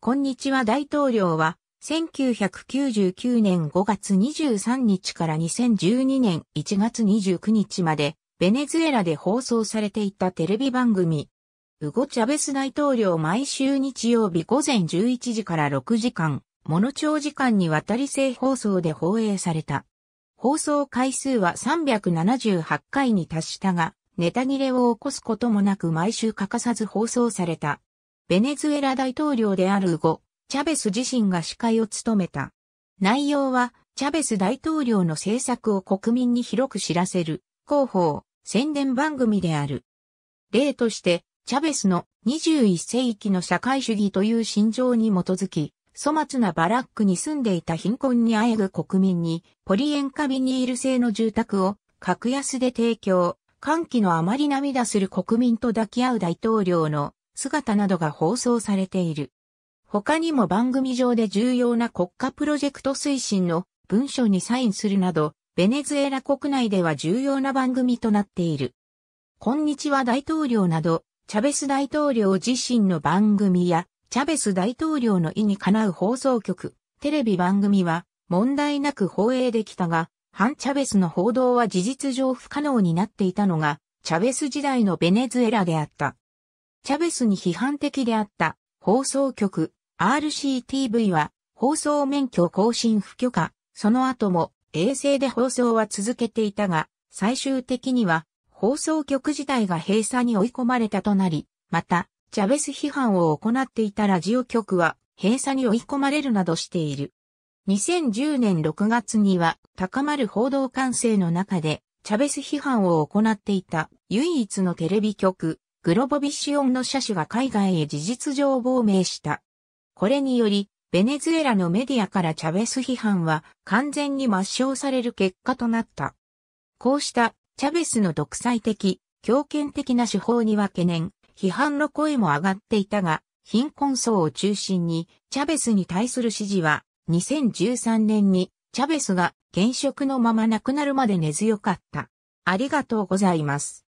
こんにちは大統領は、1999年5月23日から2012年1月29日まで、ベネズエラで放送されていたテレビ番組、ウゴ・チャベス大統領毎週日曜日午前11時から6時間、モノ長時間にわたり性放送で放映された。放送回数は378回に達したが、ネタ切れを起こすこともなく毎週欠かさず放送された。ベネズエラ大統領であるウゴ、チャベス自身が司会を務めた。内容は、チャベス大統領の政策を国民に広く知らせる、広報、宣伝番組である。例として、チャベスの21世紀の社会主義という心情に基づき、粗末なバラックに住んでいた貧困にあえぐ国民に、ポリエンカビニール製の住宅を格安で提供、歓喜のあまり涙する国民と抱き合う大統領の姿などが放送されている。他にも番組上で重要な国家プロジェクト推進の文書にサインするなど、ベネズエラ国内では重要な番組となっている。こんにちは大統領など、チャベス大統領自身の番組や、チャベス大統領の意にかなう放送局、テレビ番組は問題なく放映できたが、反チャベスの報道は事実上不可能になっていたのが、チャベス時代のベネズエラであった。チャベスに批判的であった放送局 RCTV は放送免許更新不許可、その後も衛星で放送は続けていたが、最終的には放送局自体が閉鎖に追い込まれたとなり、また、チャベス批判を行っていたラジオ局は閉鎖に追い込まれるなどしている。2010年6月には高まる報道管制の中でチャベス批判を行っていた唯一のテレビ局グロボビシオンの車種が海外へ事実上亡命した。これにより、ベネズエラのメディアからチャベス批判は完全に抹消される結果となった。こうしたチャベスの独裁的、強権的な手法には懸念、批判の声も上がっていたが、貧困層を中心にチャベスに対する支持は2013年にチャベスが現職のまま亡くなるまで根強かった。ありがとうございます。